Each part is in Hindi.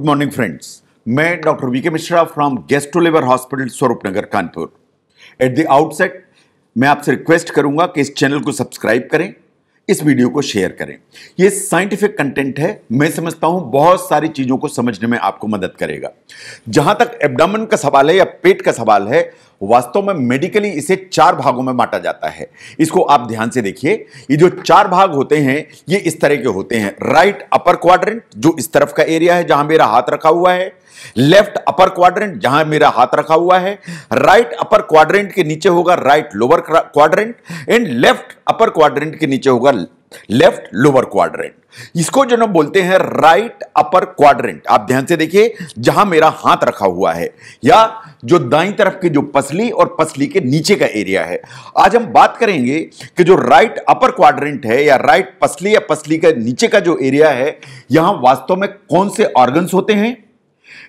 गुड मॉर्निंग फ्रेंड्स मैं doctor VK Mishra from gastro liver hospital Swaroop Nagar Kanpur at the outset मैं आपसे रिक्वेस्ट करूंगा कि इस चैनल को सब्सक्राइब करें इस वीडियो को शेयर करें ये साइंटिफिक कंटेंट है मैं समझता हूं बहुत सारी चीज़ों को समझने में आपको मदद करेगा जहां तक एबडामन का सवाल है या पेट का सवाल है वास्तव में मेडिकली इसे चार भागों में बांटा जाता है इसको आप ध्यान से देखिए ये जो चार भाग होते हैं ये इस तरह के होते हैं राइट अपर क्वाड्रेंट जो इस तरफ का एरिया है जहां मेरा हाथ रखा हुआ है लेफ्ट अपर क्वाड्रेंट जहां मेरा हाथ रखा हुआ है राइट अपर क्वाड्रेंट के नीचे होगा right lower quadrant and left upper quadrant के नीचे होगा लेफ्ट लोअर क्वाड्रेंट इसको जो ना बोलते हैं राइट अपर क्वाड्रेंट आप ध्यान से देखिए जहां मेरा हाथ रखा हुआ है या जो दाई तरफ की जो पसली और पसली के नीचे का एरिया है आज हम बात करेंगे कि जो राइट अपर क्वाड्रेंट है या राइट पसली या पसली के नीचे का जो एरिया है यहां वास्तव में कौन से ऑर्गन्स होते हैं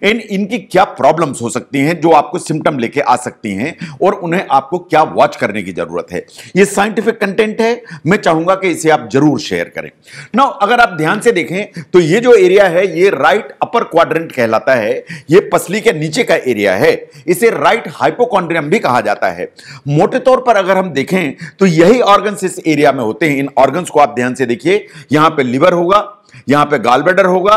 एंड इनकी क्या प्रॉब्लम्स हो सकती हैं जो आपको सिम्टम लेके आ सकती हैं और उन्हें आपको क्या वॉच करने की ज़रूरत है ये साइंटिफिक कंटेंट है मैं चाहूंगा कि इसे आप जरूर शेयर करें ना अगर आप ध्यान से देखें तो ये जो एरिया है ये राइट अपर क्वाड्रेंट कहलाता है ये पसली के नीचे का एरिया है इसे राइट हाइपोकॉन्ड्रियम भी कहा जाता है मोटे तौर पर अगर हम देखें तो यही ऑर्गन्स इस एरिया में होते हैं इन ऑर्गन्स को आप ध्यान से देखिए यहां पर लिवर होगा यहां पे बेडर होगा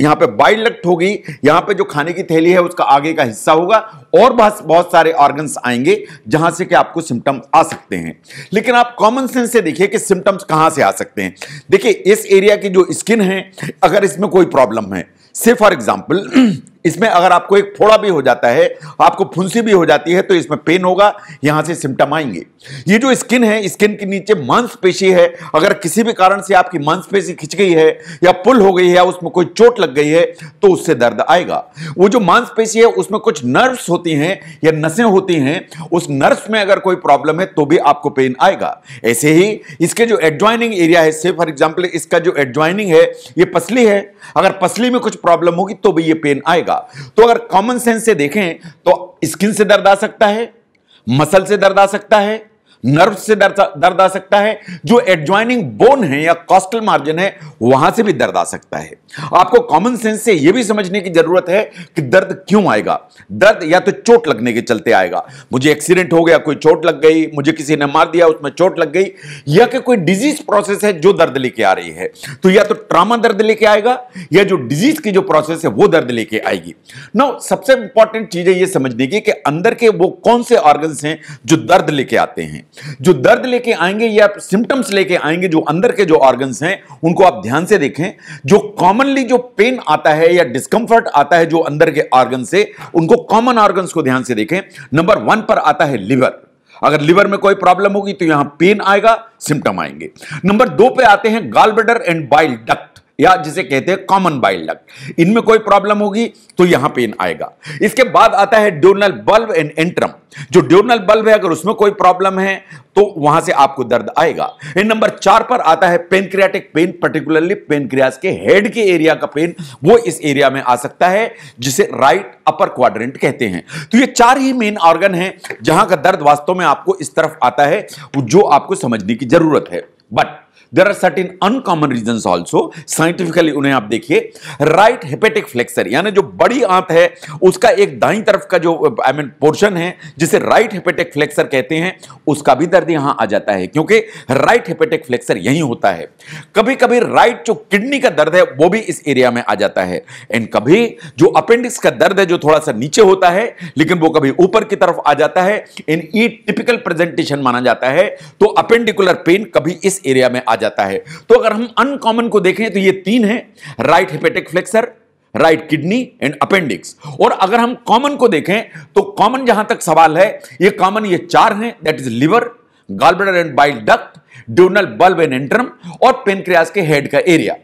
यहां पे बाइलक्ट होगी यहां पे जो खाने की थैली है उसका आगे का हिस्सा होगा और बहुत बहुत सारे ऑर्गन्स आएंगे जहां से कि आपको सिम्टम आ सकते हैं लेकिन आप कॉमन सेंस से देखिए कि सिम्टम्स कहां से आ सकते हैं देखिए इस एरिया की जो स्किन है अगर इसमें कोई प्रॉब्लम है से फॉर एग्जाम्पल इसमें अगर आपको एक फोड़ा भी हो जाता है आपको फुंसी भी हो जाती है तो इसमें पेन होगा यहां से सिम्टम आएंगे ये जो स्किन है स्किन के नीचे मांसपेशी है अगर किसी भी कारण से आपकी मांसपेशी खिंच गई है या पुल हो गई है या उसमें कोई चोट लग गई है तो उससे दर्द आएगा वो जो मांसपेशी है उसमें कुछ नर्व्स होती हैं या नसें होती हैं उस नर्व्स में अगर कोई प्रॉब्लम है तो भी आपको पेन आएगा ऐसे ही इसके जो एडजॉइनिंग एरिया है से फॉर एग्जाम्पल इसका जो एडजॉइनिंग है ये पसली है अगर पसली में कुछ प्रॉब्लम होगी तो भी ये पेन आएगा जाएगा तो अगर कॉमन सेंस से देखें तो स्किन से दर्द आ सकता है मसल से दर्द आ सकता है नर्व से दर्द आ सकता है जो एडजॉइनिंग बोन है या कॉस्टल मार्जिन है वहां से भी दर्द आ सकता है आपको कॉमन सेंस से यह भी समझने की जरूरत है कि दर्द क्यों आएगा दर्द या तो चोट लगने के चलते आएगा मुझे एक्सीडेंट हो गया कोई चोट लग गई मुझे किसी ने मार दिया उसमें चोट लग गई या कि कोई डिजीज प्रोसेस है जो दर्द लेके आ रही है तो या तो ट्रामा दर्द लेके आएगा या जो डिजीज की जो प्रोसेस है वो दर्द लेके आएगी नौ सबसे इंपॉर्टेंट चीज है यह समझने की कि अंदर के वो कौन से ऑर्गन्स हैं जो दर्द लेके आते हैं जो दर्द लेके आएंगे या सिम्टम्स लेके आएंगे जो अंदर के जो ऑर्गन्स हैं उनको आप ध्यान से देखें जो कॉमनली जो पेन आता है या डिस्कम्फर्ट आता है जो अंदर के ऑर्गन से उनको कॉमन ऑर्गन्स को ध्यान से देखें नंबर वन पर आता है लिवर अगर लिवर में कोई प्रॉब्लम होगी तो यहां पेन आएगा सिम्टम आएंगे नंबर दो पे आते हैं गाल एंड बाइल डक्ट या जिसे कहते हैं कॉमन बाइल डक्ट इनमें कोई प्रॉब्लम होगी तो यहां पेन आएगा इसके बाद आता है ड्यूरनल बल्ब एंड एंट्रम जो ड्यूरनल बल्ब है अगर उसमें कोई प्रॉब्लम है तो वहां से आपको दर्द आएगा इन नंबर चार पर आता है पेनक्रियाटिक पेन पर्टिकुलरली पेनक्रियास के हेड के एरिया का पेन वो इस एरिया में आ सकता है जिसे राइट अपर क्वाड्रेंट कहते हैं तो ये चार ही मेन ऑर्गन है जहां का दर्द वास्तव में आपको इस तरफ आता है जो आपको समझने की जरूरत है but there are certain uncommon reason also scientifically उन्हें आप देखिए राइट हेपेटिक फ्लेक्सर यानी जो बड़ी आंत है उसका एक दाई तरफ का जो आई मीन पोर्शन है जिसे राइट हेपेटिक फ्लेक्सर कहते हैं उसका भी दर्द यहां आ जाता है क्योंकि राइट हेपेटिक फ्लेक्सर यही होता है कभी कभी राइट जो किडनी का दर्द है वो भी इस एरिया में आ जाता है एंड कभी जो अपेंडिक्स का दर्द है जो थोड़ा सा नीचे होता है लेकिन वो कभी ऊपर की तरफ आ जाता है इन ई टिपिकल प्रेजेंटेशन माना जाता है तो अपेंडिकुलर पेन कभी इस एरिया में आ जाता है तो अगर हम अनकॉमन को देखें तो ये तीन है right hepatic flexure right kidney and appendix और अगर हम कॉमन को देखें तो कॉमन जहां तक सवाल है ये कॉमन ये चार हैं that is liver gallbladder and bile duct duodenal bulb and antrum और पेनक्रियाज के हेड का एरिया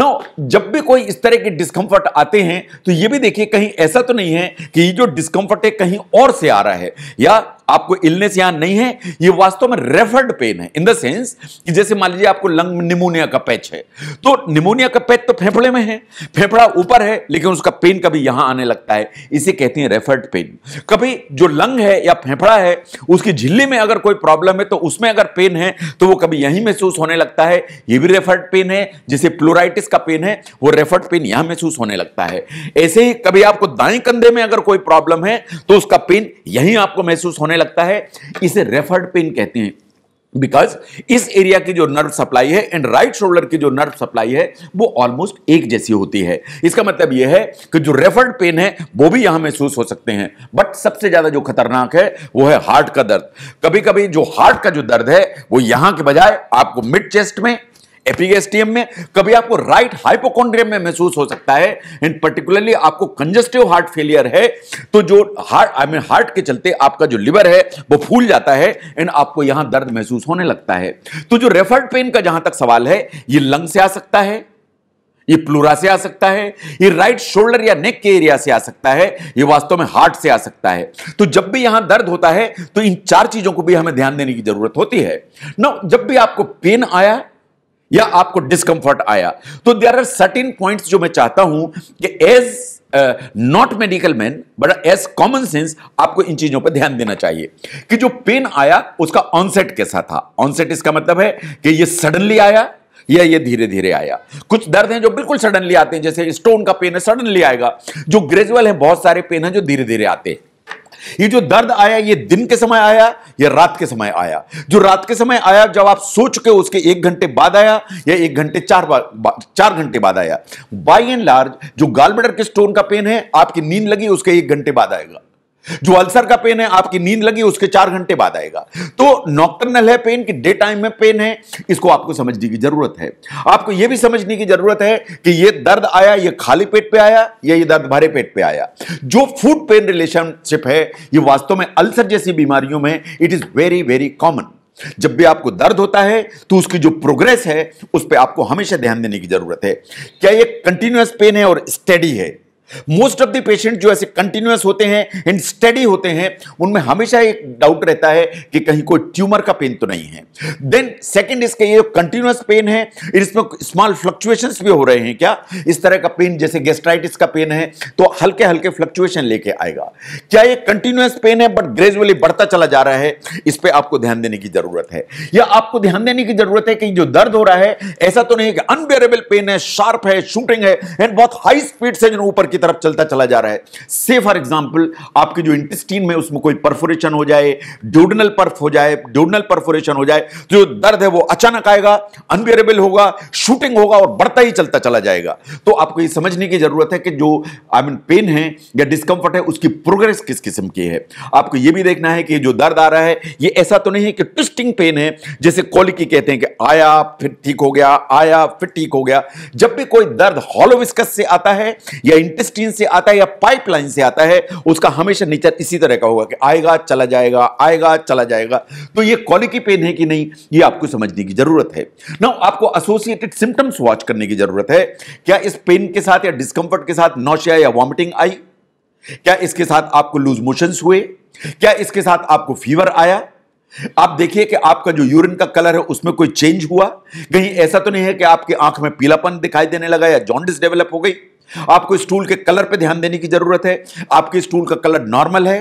नो जब भी कोई इस तरह के डिस्कंफर्ट आते हैं तो ये भी देखिए कहीं ऐसा तो नहीं है कि ये जो डिस्कंफर्ट है कहीं और से आ रहा है या आपको इलनेस यहां नहीं है ये वास्तव में रेफर्ड पेन है इन द सेंस कि जैसे मान लीजिए आपको लंग निमोनिया का पैच है तो निमोनिया का पैच तो फेफड़े में है फेफड़ा ऊपर है लेकिन उसका पेन कभी यहां आने लगता है इसे कहते हैं रेफर्ड पेन कभी जो लंग है या फेफड़ा है उसकी झिल्ली में अगर कोई प्रॉब्लम है तो उसमें अगर पेन है तो वो कभी यहीं महसूस होने लगता है ये भी रेफर्ड पेन है जैसे प्लोराइटिस का पेन है वो रेफर्ड पेन यहां महसूस होने लगता है ऐसे ही कभी आपको दाएं कंधे में अगर कोई प्रॉब्लम है तो उसका पेन यहीं आपको महसूस होने लगता है इसे रेफर्ड पेन कहते हैं बिकॉज इस एरिया की जो नर्व सप्लाई है एंड राइट शोल्डर की जो नर्व सप्लाई है वो ऑलमोस्ट एक जैसी होती है इसका मतलब ये है कि जो रेफर्ड पेन है वो भी यहां महसूस हो सकते हैं बट सबसे ज्यादा जो खतरनाक है वो है हार्ट का दर्द कभी कभी जो हार्ट का जो दर्द है वो यहां के बजाय आपको मिड चेस्ट में एपीगेस्टियम में कभी आपको राइट हाइपोकॉन्ड्रियम में महसूस हो सकता है एंड पर्टिकुलरली आपको कंजेस्टिव हार्ट फेलियर है तो जो हार्ट आई मीन हार्ट के चलते आपका जो लिवर है वो फूल जाता है एंड आपको यहां दर्द महसूस होने लगता है तो जो रेफर्ड पेन का जहां तक सवाल है ये लंग से आ सकता है ये प्लूरा से आ सकता है ये राइट शोल्डर या नेक के एरिया से आ सकता है ये वास्तव में हार्ट से आ सकता है तो जब भी यहां दर्द होता है तो इन चार चीजों को भी हमें ध्यान देने की जरूरत होती है ना जब भी आपको पेन आया या आपको डिस्कम्फर्ट आया तो देर आर सर्टिन पॉइंट्स जो मैं चाहता हूं कि as not medical man but as common sense आपको इन चीजों पर ध्यान देना चाहिए कि जो पेन आया उसका ऑनसेट कैसा था ऑनसेट इसका मतलब है कि ये सडनली आया या ये धीरे धीरे आया कुछ दर्द हैं जो बिल्कुल सडनली आते हैं जैसे स्टोन का पेन है सडनली आएगा जो ग्रेजुअल है बहुत सारे पेन है जो धीरे धीरे आते हैं ये जो दर्द आया ये दिन के समय आया या रात के समय आया जो रात के समय आया जब आप सो चुके उसके एक घंटे बाद आया या एक घंटे चार बा, चार घंटे बाद आया बाई एंड लार्ज जो गालमेडर के स्टोन का पेन है आपकी नींद लगी उसके एक घंटे बाद आएगा जो अल्सर का पेन है आपकी नींद लगी उसके चार घंटे बाद आएगा तो नॉक्टर्नल है पेन कि डे टाइम में पेन है इसको आपको समझने की जरूरत है आपको यह भी समझने की जरूरत है कि यह दर्द आया यह खाली पेट पे आया या यह दर्द भरे पेट पे आया जो फूड पेन रिलेशनशिप है यह वास्तव में अल्सर जैसी बीमारियों में it is very very common जब भी आपको दर्द होता है तो उसकी जो प्रोग्रेस है उस पर आपको हमेशा ध्यान देने की जरूरत है क्या यह कंटिन्यूस पेन है और स्टडी है मोस्ट ऑफ द पेशेंट जो ऐसे कंटिन्यूस होते हैं एंड स्टडी होते हैं उनमें हमेशा एक डाउट रहता है कि कहीं कोई ट्यूमर का पेन तो नहीं है देन सेकेंड इसके ये कंटिन्यूस पेन है इसमें स्मॉल फ्लक्चुएशंस भी हो रहे हैं क्या इस तरह का पेन जैसे गेस्ट्राइटिस का पेन है तो हल्के हल्के फ्लक्चुएशन लेके आएगा क्या ये कंटिन्यूस पेन है बट ग्रेजुअली बढ़ता चला जा रहा है इस पर आपको ध्यान देने की जरूरत है या आपको ध्यान देने की जरूरत है कि जो दर्द हो रहा है ऐसा तो नहीं कि अनबेरेबल पेन है शार्प है शूटिंग है एंड बहुत हाई स्पीड से जो ऊपर की की तरफ चलता चला जा रहा है से फॉर एग्जाम्पल आपके जो इंटेस्टीन में उसमें कोई परफोरेशन हो जाए ड्यूडनल पर्फ हो जाए ड्यूडनल परफोरेशन हो जाए तो जो दर्द है वो अचानक आएगा अनबियरेबल होगा शूटिंग होगा और बढ़ता ही चलता चला जाएगा तो आपको ये समझने की जरूरत है कि जो आई मीन पेन है या डिस्कम्फर्ट है उसकी प्रोग्रेस किस किस्म की है आपको ये भी देखना है कि जो दर्द आ रहा है ये ऐसा तो नहीं है कि ट्विस्टिंग पेन है जैसे कॉलिकी कहते हैं कि आया फिर ठीक हो गया आया फिर ठीक हो गया जब भी कोई दर्द हॉलोविस्कस से आता है या इंटेस्ट इंडस्ट्री से आता है या पाइपलाइन से आता है उसका हमेशा नेचर इसी तरह का होगा कि आएगा चला जाएगा आएगा चला जाएगा तो ये कॉलिकी पेन है कि नहीं ये आपको समझने की जरूरत है ना आपको एसोसिएटेड सिम्टम्स वॉच करने की जरूरत है क्या इस पेन के साथ या डिस्कंफर्ट के साथ नौशिया या वॉमिटिंग आई क्या इसके साथ आपको लूज मोशंस हुए क्या इसके साथ आपको फीवर आया आप देखिए कि आपका जो यूरिन का कलर है उसमें कोई चेंज हुआ कहीं ऐसा तो नहीं है कि आपकी आंख में पीलापन दिखाई देने लगा या जॉन्डिस डेवलप हो गई आपको स्टूल के कलर पे ध्यान देने की जरूरत है आपके स्टूल का कलर नॉर्मल है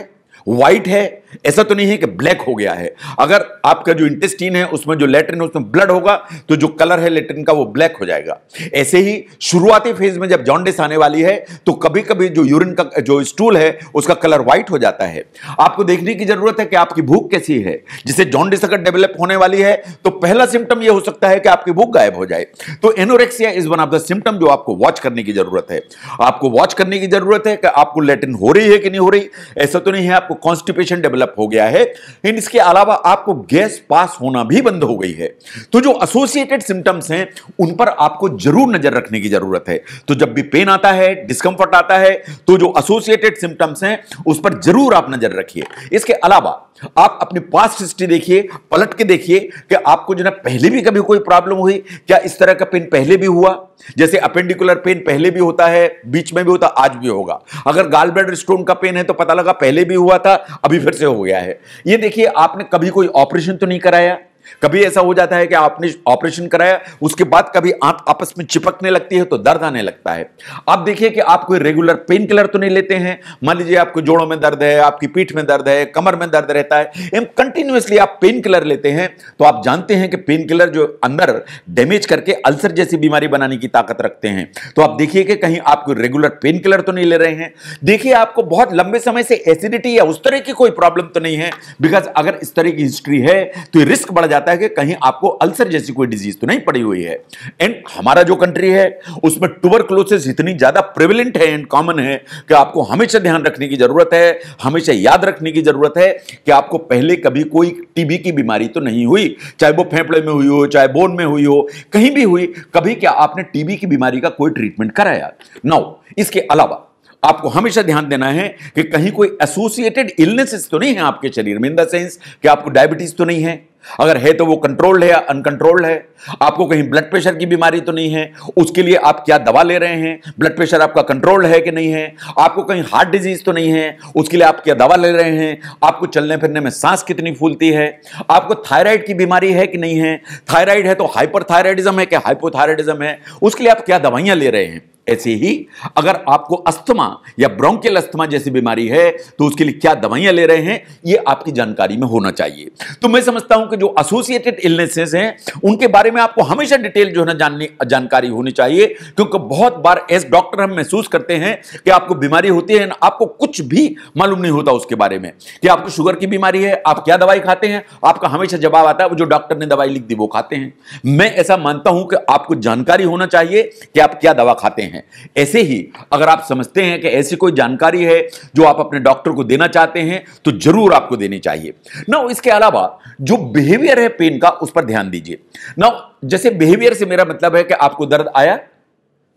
व्हाइट है ऐसा तो नहीं है कि ब्लैक हो गया है अगर आपका जो इंटेस्टीन है उसमें जो लेटरिन है उसमें ब्लड होगा तो जो कलर है लेटरिन का वो ब्लैक हो जाएगा ऐसे ही शुरुआती फेज में जब जॉन्डिस आने वाली है तो कभी कभी जो यूरिन का जो स्टूल है उसका कलर व्हाइट हो जाता है आपको देखने की जरूरत है कि आपकी भूख कैसी है जिसे जॉन्डिस अगर डेवलप होने वाली है तो पहला सिम्टम यह हो सकता है कि आपकी भूख गायब हो जाए तो anorexia is one of the symptom जो आपको वॉच करने की जरूरत है आपको वॉच करने की जरूरत है कि आपको लेटरिन हो रही है कि नहीं हो रही ऐसा तो नहीं है आपको कॉन्स्टिपेशन डेवलप डेवलप हो गया है एंड इसके अलावा आपको गैस पास होना भी बंद हो गई है तो जो एसोसिएटेड सिम्टम्स हैं उन पर आपको जरूर नजर रखने की जरूरत है तो जब भी पेन आता है डिस्कंफर्ट आता है तो जो एसोसिएटेड सिम्टम्स हैं उस पर जरूर आप नजर रखिए इसके अलावा आप अपने पास्ट हिस्ट्री देखिए पलट के देखिए कि आपको जो ना पहले भी कभी कोई प्रॉब्लम हुई क्या इस तरह का पेन पहले भी हुआ जैसे अपेंडिकुलर पेन पहले भी होता है बीच में भी होता आज भी होगा अगर गाल ब्लैडर स्टोन का पेन है तो पता लगा पहले भी हुआ था अभी फिर से हो गया है ये देखिए आपने कभी कोई ऑपरेशन तो नहीं कराया कभी ऐसा हो जाता है कि आपने ऑपरेशन कराया उसके बाद कभी आंत आपस में चिपकने लगती है तो दर्द आने लगता है आप देखिए कि आप कोई रेगुलर पेन किलर तो नहीं लेते हैं मान लीजिए आपको जोड़ों में दर्द है आपकी पीठ में दर्द है कमर में दर्द रहता है एम कंटिन्यूसली आप पेन किलर लेते हैं तो आप जानते हैं कि पेन किलर जो अंदर डैमेज करके अल्सर जैसी बीमारी बनाने की ताकत रखते हैं तो आप देखिए कि कहीं आप कोई रेगुलर पेन किलर तो नहीं ले रहे हैं देखिए आपको बहुत लंबे समय से एसिडिटी या उस तरह की कोई प्रॉब्लम तो नहीं है बिकॉज अगर इस तरह की हिस्ट्री है तो रिस्क बढ़ जाता जाता है कि कहीं आपको अल्सर जैसी कोई डिजीज तो नहीं पड़ी हुई है एंड हमारा जो कंट्री है उसमें ट्यूबरक्लोसिस इतनी ज़्यादा प्रिविलेंट है एंड कॉमन है कि आपको हमेशा ध्यान रखने की ज़रूरत है हमेशा याद रखने की ज़रूरत है कि आपको पहले कभी कोई टीबी की बीमारी तो नहीं हुई चाहे वो फेफड़े में हुई हो चाहे बोन में हुई हो कहीं भी हुई कभी क्या आपने टीबी की बीमारी का कोई ट्रीटमेंट कराया नाउ इसके अलावा आपको हमेशा ध्यान देना है कि कहीं कोई एसोसिएटेड इलनेसेस तो नहीं है आपके शरीर में इन द सेंस कि आपको डायबिटीज तो नहीं है अगर है तो वो कंट्रोल्ड है या अनकंट्रोल्ड है आपको कहीं ब्लड प्रेशर की बीमारी तो नहीं है उसके लिए आप क्या दवा ले रहे हैं ब्लड प्रेशर आपका कंट्रोल्ड है कि नहीं है आपको कहीं हार्ट डिजीज तो नहीं है उसके लिए आप क्या दवा ले रहे हैं आपको चलने फिरने में सांस कितनी फूलती है आपको थायराइड की बीमारी है कि नहीं है थायराइड है तो हाइपर है कि हाइपोथायराइडिज्म है उसके लिए आप क्या दवाइयां ले रहे हैं ऐसे ही अगर आपको अस्थमा या ब्रोंकियल अस्थमा जैसी बीमारी है तो उसके लिए क्या दवाइयां ले रहे हैं ये आपकी जानकारी में होना चाहिए तो मैं समझता हूं कि जो एसोसिएटेड इलनेसेस हैं उनके बारे में आपको हमेशा डिटेल जो है ना जाननी जानकारी होनी चाहिए क्योंकि बहुत बार एस डॉक्टर हम महसूस करते हैं कि आपको बीमारी होती है ना आपको कुछ भी मालूम नहीं होता उसके बारे में कि आपको शुगर की बीमारी है आप क्या दवाई खाते हैं आपका हमेशा जवाब आता है वो जो डॉक्टर ने दवाई लिख दी वो खाते हैं मैं ऐसा मानता हूं कि आपको जानकारी होना चाहिए कि आप क्या दवा खाते हैं हैं ऐसे ही अगर आप समझते हैं कि ऐसी कोई जानकारी है जो आप अपने डॉक्टर को देना चाहते हैं तो जरूर आपको देनी चाहिए ना इसके अलावा जो बिहेवियर है पेन का उस पर ध्यान दीजिए ना जैसे बिहेवियर से मेरा मतलब है कि आपको दर्द आया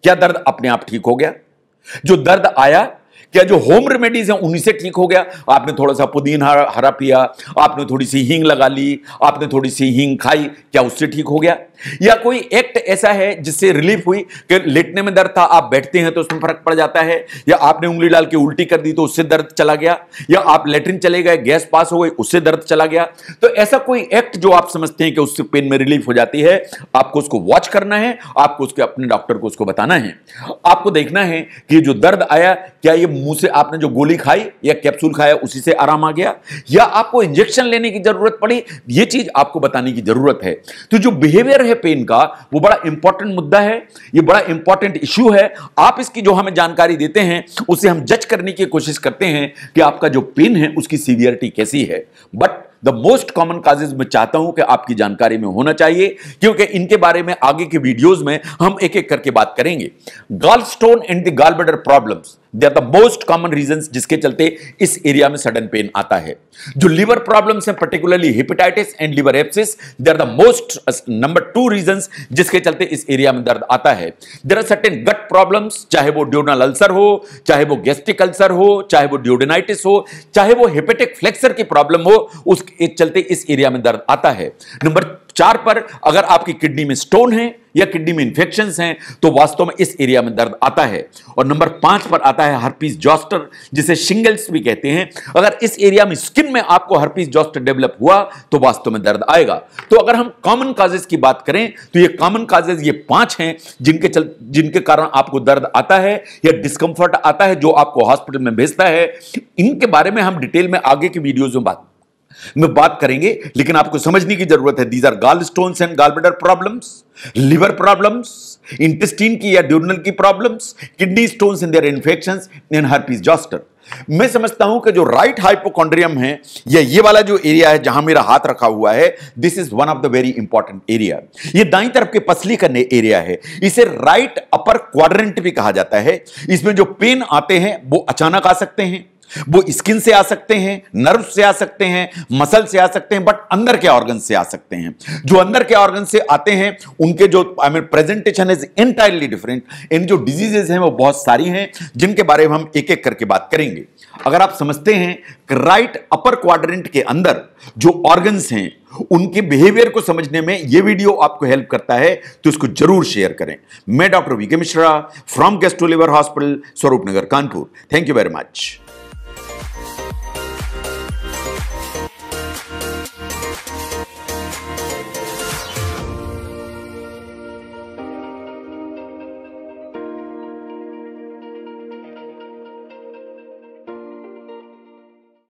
क्या दर्द अपने आप ठीक हो गया जो दर्द आया क्या जो होम रेमेडीज हैं उन्हीं से ठीक हो गया आपने थोड़ा सा पुदीन हरा, हरा पिया आपने थोड़ी सी हींग लगा ली आपने थोड़ी सी हींग खाई क्या उससे ठीक हो गया या कोई एक्ट ऐसा है जिससे रिलीफ हुई कि लेटने में दर्द था आप बैठते हैं तो उसमें फर्क पड़ जाता है या आपने उंगली डाल के उल्टी कर दी तो उससे दर्द चला गया या आप लेटरिन चले गए गैस पास हो गई उससे दर्द चला गया तो ऐसा कोई एक्ट जो आप समझते हैं कि उससे पेन में रिलीफ हो जाती है आपको उसको वॉच करना है आपको उसके अपने डॉक्टर को उसको बताना है आपको देखना है कि जो दर्द आया क्या ये मुंह से आपने जो गोली खाई या कैप्सूल खाया उसी से आराम आ गया या आपको इंजेक्शन लेने की जरूरत पड़ी ये चीज आपको बताने की जरूरत है तो जो बिहेवियर है है पेन का वो बड़ा इंपॉर्टेंट मुद्दा है ये बड़ा इंपॉर्टेंट इश्यू है आप इसकी जो हमें जानकारी देते हैं उसे हम जज करने की कोशिश करते हैं कि आपका जो पेन है उसकी सीवियरिटी कैसी है but the most common causes मैं चाहता हूं कि आपकी जानकारी में होना चाहिए क्योंकि इनके बारे में आगे के वीडियोज में हम एक एक करके बात करेंगे गाल gallstone and the gallbladder problems they are the most common reason जिसके चलते इस एरिया में सडन पेन आता है जो लिवर प्रॉब्लम है particularly hepatitis and liver abscess they are the most number two reason जिसके चलते इस एरिया में दर्द आता है there are certain gut problem चाहे वो ड्यूडनल अल्सर हो चाहे वो गैस्ट्रिक अल्सर हो चाहे वो ड्यूडेनाइटिस हो चाहे वो हेपेटिक फ्लेक्सर की प्रॉब्लम हो उसके चलते इस एरिया में दर्द आता है नंबर चार पर अगर आपकी किडनी में स्टोन है या किडनी में इंफेक्शन हैं तो वास्तव में इस एरिया में दर्द आता है और नंबर पांच पर आता है हर्पीस जॉस्टर जिसे शिंगल्स भी कहते हैं अगर इस एरिया में स्किन में आपको हर्पीज जॉस्टर डेवलप हुआ तो वास्तव में दर्द आएगा तो अगर हम कॉमन काजेज की बात करें तो ये कॉमन काजेज ये पांच हैं जिनके चल जिनके कारण आपको दर्द आता है या डिस्कम्फर्ट आता है जो आपको हॉस्पिटल में भेजता है इनके बारे में हम डिटेल में आगे की वीडियोज में बात में बात करेंगे लेकिन आपको समझने की जरूरत है these are gallstone and gallbladder problems liver problems intestine की या ड्यूरनल की problems kidney stone and their infection in herpes zoster मैं समझता हूं कि जो राइट हाइपोकॉन्ड्रियम है या ये वाला जो एरिया है जहां मेरा हाथ रखा हुआ है this is one of the very important area ये दाई तरफ के पसली का एरिया है इसे राइट अपर क्वाड्रेंट भी कहा जाता है इसमें जो पेन आते हैं वो अचानक आ सकते हैं वो स्किन से आ सकते हैं नर्व से आ सकते हैं मसल से आ सकते हैं बट अंदर के ऑर्गन से आ सकते हैं जो अंदर के ऑर्गन से आते हैं उनके जो I mean presentation is entirely different in जो डिजीजेज हैं वो बहुत सारी हैं जिनके बारे में हम एक एक करके बात करेंगे अगर आप समझते हैं कि राइट अपर क्वाड्रेंट के अंदर जो ऑर्गन्स हैं उनके बिहेवियर को समझने में ये वीडियो आपको हेल्प करता है तो इसको जरूर शेयर करें मैं doctor V Mishra from liver hospital Swaroop Nagar Kanpur thank you very much